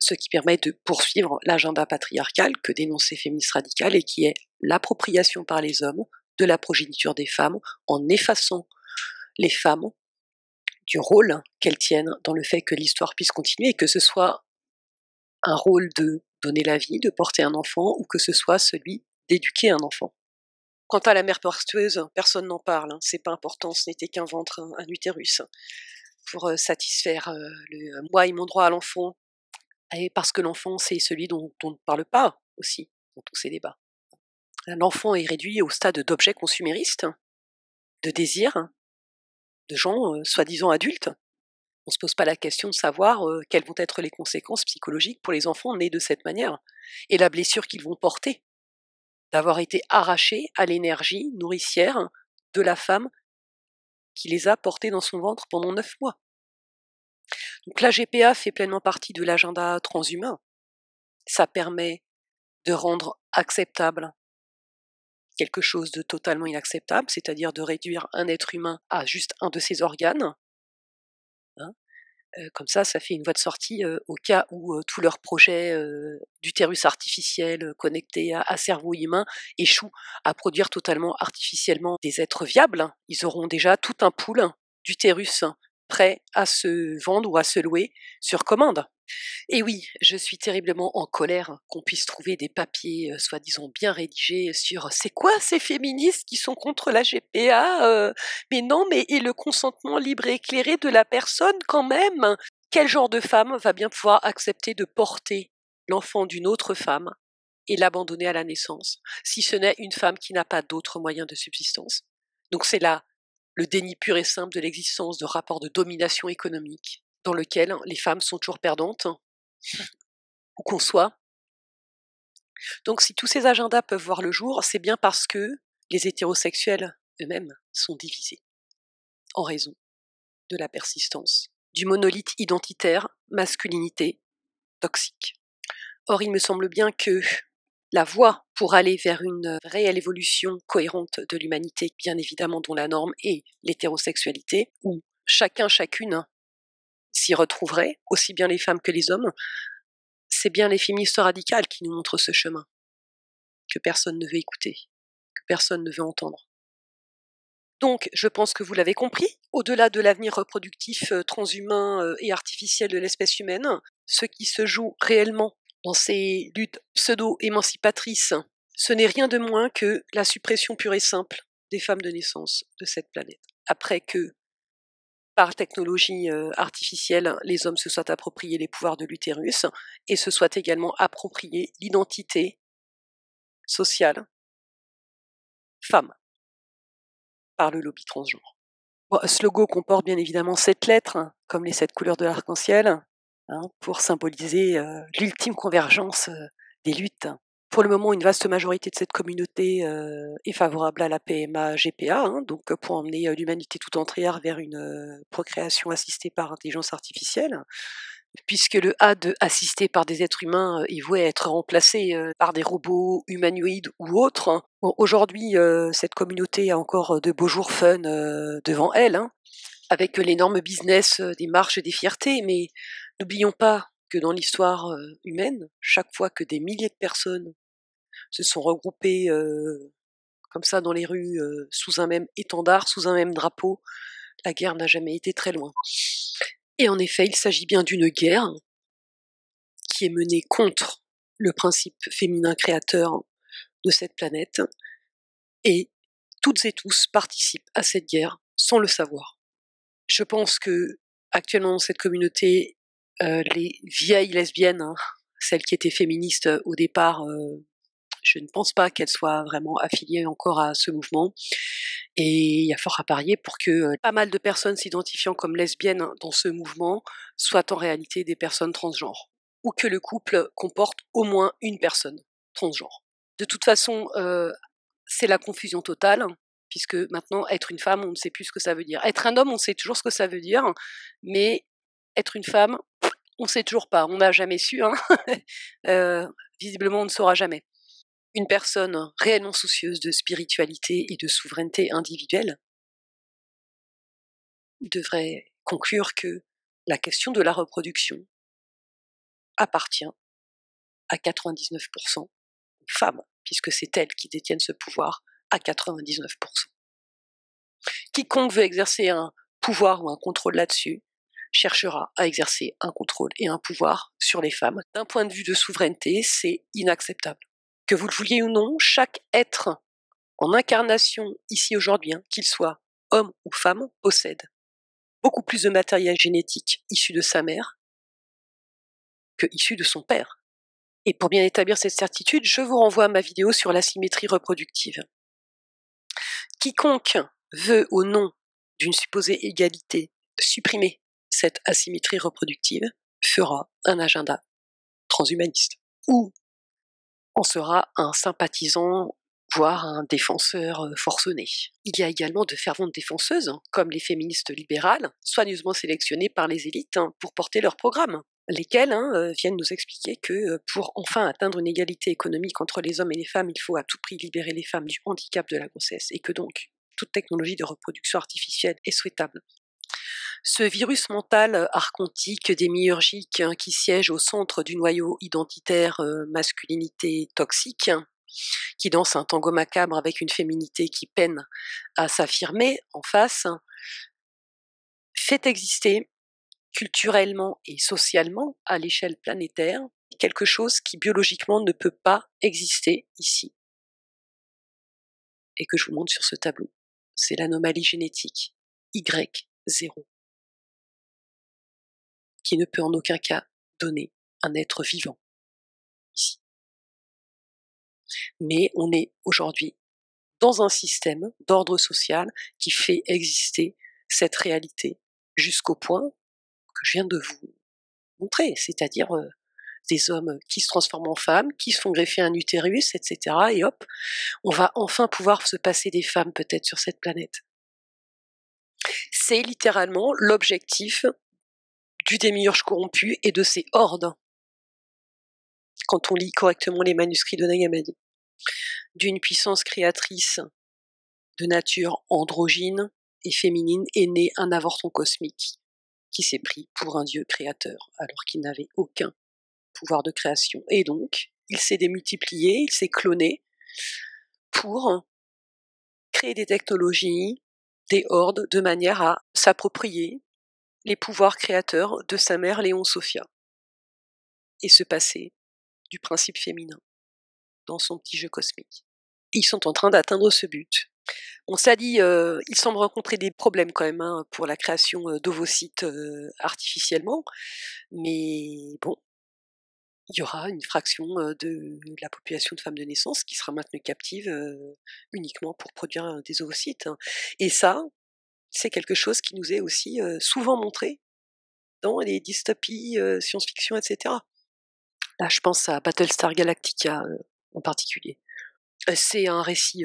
Ce qui permet de poursuivre l'agenda patriarcal que dénonce les féministes radicales et qui est l'appropriation par les hommes de la progéniture des femmes en effaçant les femmes du rôle qu'elles tiennent dans le fait que l'histoire puisse continuer, et que ce soit un rôle de donner la vie, de porter un enfant, ou que ce soit celui d'éduquer un enfant. Quant à la mère porteuse, personne n'en parle, hein. c'est pas important, ce n'était qu'un ventre, un utérus, pour euh, satisfaire euh, le euh, moi et mon droit à l'enfant, et parce que l'enfant c'est celui dont, dont on ne parle pas aussi dans tous ces débats. L'enfant est réduit au stade d'objet consumériste, de désir, gens soi-disant adultes. On ne se pose pas la question de savoir quelles vont être les conséquences psychologiques pour les enfants nés de cette manière et la blessure qu'ils vont porter d'avoir été arrachés à l'énergie nourricière de la femme qui les a portés dans son ventre pendant neuf mois. Donc la GPA fait pleinement partie de l'agenda transhumain. Ça permet de rendre acceptable quelque chose de totalement inacceptable, c'est-à-dire de réduire un être humain à juste un de ses organes. Hein, euh, comme ça, ça fait une voie de sortie euh, au cas où euh, tous tout leur projet d'utérus artificiel connecté à, à, cerveau humain échoue à produire totalement artificiellement des êtres viables. Hein. Ils auront déjà tout un pool d'utérus prêt à se vendre ou à se louer sur commande. Et oui, je suis terriblement en colère qu'on puisse trouver des papiers euh, soi-disant bien rédigés sur c'est quoi ces féministes qui sont contre la GPA euh Mais non, mais et le consentement libre et éclairé de la personne quand même Quel genre de femme va bien pouvoir accepter de porter l'enfant d'une autre femme et l'abandonner à la naissance, si ce n'est une femme qui n'a pas d'autres moyens de subsistance Donc c'est là le déni pur et simple de l'existence de rapports de domination économique dans lequel les femmes sont toujours perdantes, ou qu'on soit. Donc si tous ces agendas peuvent voir le jour, c'est bien parce que les hétérosexuels eux-mêmes sont divisés en raison de la persistance du monolithe identitaire masculinité toxique. Or, il me semble bien que la voie pour aller vers une réelle évolution cohérente de l'humanité, bien évidemment dont la norme est l'hétérosexualité, où chacun, chacune s'y retrouverait, aussi bien les femmes que les hommes, c'est bien les féministes radicales qui nous montrent ce chemin, que personne ne veut écouter, que personne ne veut entendre. Donc, je pense que vous l'avez compris, au-delà de l'avenir reproductif euh, transhumain euh, et artificiel de l'espèce humaine, ce qui se joue réellement dans ces luttes pseudo-émancipatrices, ce n'est rien de moins que la suppression pure et simple des femmes de naissance de cette planète. Après que, par technologie euh, artificielle, les hommes se soient appropriés les pouvoirs de l'utérus et se soient également appropriés l'identité sociale femme par le lobby transgenre. ce logo comporte bien évidemment sept lettres, hein, comme les sept couleurs de l'arc-en-ciel, Hein, pour symboliser euh, l'ultime convergence euh, des luttes. Pour le moment, une vaste majorité de cette communauté euh, est favorable à la PMA-GPA, hein, donc pour emmener l'humanité tout entière vers une procréation assistée par intelligence artificielle, puisque le A de assisté par des êtres humains est voué à être remplacé par des robots humanoïdes ou autres. Hein. Aujourd'hui, cette communauté a encore de beaux jours fun devant elle, avec l'énorme business des marches et des fiertés, mais N'oublions pas que dans l'histoire humaine, chaque fois que des milliers de personnes se sont regroupées comme ça dans les rues, sous un même étendard, sous un même drapeau, la guerre n'a jamais été très loin. Et en effet, il s'agit bien d'une guerre qui est menée contre le principe féminin créateur de cette planète, et toutes et tous participent à cette guerre sans le savoir. Je pense que actuellement cette communauté, euh, les vieilles lesbiennes, hein, celles qui étaient féministes euh, au départ, euh, je ne pense pas qu'elles soient vraiment affiliées encore à ce mouvement. Et il y a fort à parier pour que pas mal de personnes s'identifiant comme lesbiennes dans ce mouvement soient en réalité des personnes transgenres, ou que le couple comporte au moins une personne transgenre. De toute façon, c'est la confusion totale, puisque maintenant, être une femme, on ne sait plus ce que ça veut dire. Être un homme, on sait toujours ce que ça veut dire, mais être une femme, on ne sait toujours pas, on n'a jamais su, hein. euh, visiblement on ne saura jamais. Une personne réellement soucieuse de spiritualité et de souveraineté individuelle devrait conclure que la question de la reproduction appartient à 99% aux femmes, puisque c'est elles qui détiennent ce pouvoir à 99%. Quiconque veut exercer un pouvoir ou un contrôle là-dessus cherchera à exercer un contrôle et un pouvoir sur les femmes. D'un point de vue de souveraineté, c'est inacceptable. Que vous le vouliez ou non, chaque être en incarnation ici aujourd'hui, hein, qu'il soit homme ou femme, possède beaucoup plus de matériel génétique issu de sa mère que issu de son père. Et pour bien établir cette certitude, je vous renvoie à ma vidéo sur l'asymétrie reproductive. Quiconque veut, au nom d'une supposée égalité, supprimer cette asymétrie reproductive fera un agenda transhumaniste. Ou on sera un sympathisant, voire un défenseur euh, forcené. Il y a également de ferventes défenseuses, hein, comme les féministes libérales, soigneusement sélectionnées par les élites hein, pour porter leur programme, lesquelles hein, euh, viennent nous expliquer que euh, pour enfin atteindre une égalité économique entre les hommes et les femmes, il faut à tout prix libérer les femmes du handicap de la grossesse, et que donc toute technologie de reproduction artificielle est souhaitable ce virus mental euh, archontique, démiurgique, hein, qui siège au centre du noyau identitaire euh, masculinité toxique, qui danse un tango macabre avec une féminité qui peine à s'affirmer en face, fait exister culturellement et socialement à l'échelle planétaire quelque chose qui biologiquement ne peut pas exister ici et que je vous montre sur ce tableau. C'est l'anomalie génétique Y0 qui ne peut en aucun cas donner un être vivant. Mais on est aujourd'hui dans un système d'ordre social qui fait exister cette réalité jusqu'au point que je viens de vous montrer, c'est-à-dire euh, des hommes qui se transforment en femmes, qui se font greffer un utérus, etc. Et hop, on va enfin pouvoir se passer des femmes peut-être sur cette planète. C'est littéralement l'objectif du démiurge corrompu et de ses hordes, quand on lit correctement les manuscrits de Nagamadi, d'une puissance créatrice de nature androgyne et féminine est né un avorton cosmique qui s'est pris pour un dieu créateur, alors qu'il n'avait aucun pouvoir de création. Et donc, il s'est démultiplié, il s'est cloné pour créer des technologies, des hordes, de manière à s'approprier les pouvoirs créateurs de sa mère Léon Sophia et se passer du principe féminin dans son petit jeu cosmique. Ils sont en train d'atteindre ce but. On s'est dit, euh, il semble rencontrer des problèmes quand même hein, pour la création euh, d'ovocytes euh, artificiellement, mais bon, il y aura une fraction euh, de la population de femmes de naissance qui sera maintenue captive uniquement pour produire des ovocytes. Hein. Et ça, c'est quelque chose qui nous est aussi souvent montré dans les dystopies, science-fiction, etc. Là, je pense à Battlestar Galactica en particulier. C'est un récit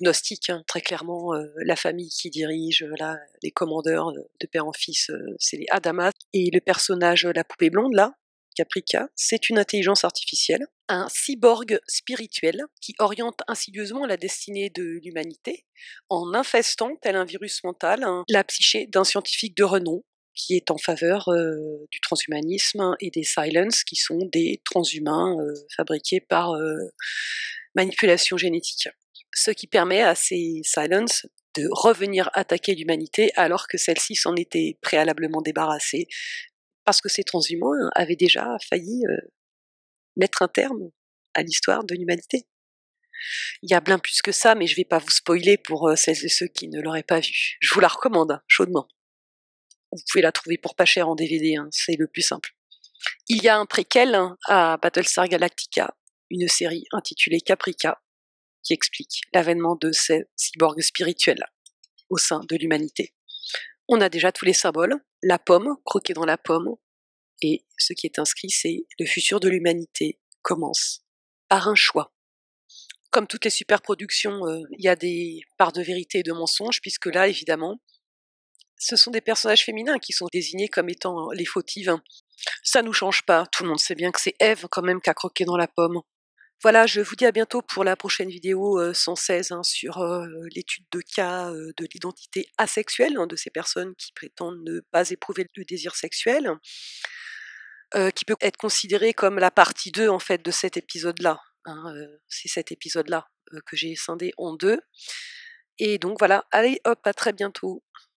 gnostique, hein, très clairement. la famille qui dirige, là, les commandeurs de père en fils, c'est les Adamas. Et le personnage, la poupée blonde, là, Caprica, c'est une intelligence artificielle, un cyborg spirituel qui oriente insidieusement la destinée de l'humanité en infestant, tel un virus mental, la psyché d'un scientifique de renom qui est en faveur euh, du transhumanisme et des silences qui sont des transhumains euh, fabriqués par euh, manipulation génétique. Ce qui permet à ces silences de revenir attaquer l'humanité alors que celle-ci s'en était préalablement débarrassée parce que ces transhumains avaient déjà failli euh, mettre un terme à l'histoire de l'humanité. Il y a bien plus que ça, mais je ne vais pas vous spoiler pour euh, celles et ceux qui ne l'auraient pas vu. Je vous la recommande hein, chaudement. Vous pouvez la trouver pour pas cher en DVD, hein, c'est le plus simple. Il y a un préquel hein, à Battlestar Galactica, une série intitulée Caprica, qui explique l'avènement de ces cyborgs spirituels au sein de l'humanité. On a déjà tous les symboles, la pomme, croquer dans la pomme, et ce qui est inscrit, c'est le futur de l'humanité commence par un choix. Comme toutes les superproductions, euh, il y a des parts de vérité et de mensonges, puisque là, évidemment, ce sont des personnages féminins qui sont désignés comme étant hein, les fautives. Hein. Ça nous change pas. Tout le monde sait bien que c'est Ève quand même qui a croqué dans la pomme. Voilà, je vous dis à bientôt pour la prochaine vidéo 116 euh, hein, sur euh, l'étude de cas euh, de l'identité asexuelle, hein, de ces personnes qui prétendent ne pas éprouver le désir sexuel, qui peut être considérée comme la partie 2 en fait de cet épisode-là. Hein, c'est cet épisode-là que j'ai scindé en deux. Et donc voilà, allez hop, à très bientôt.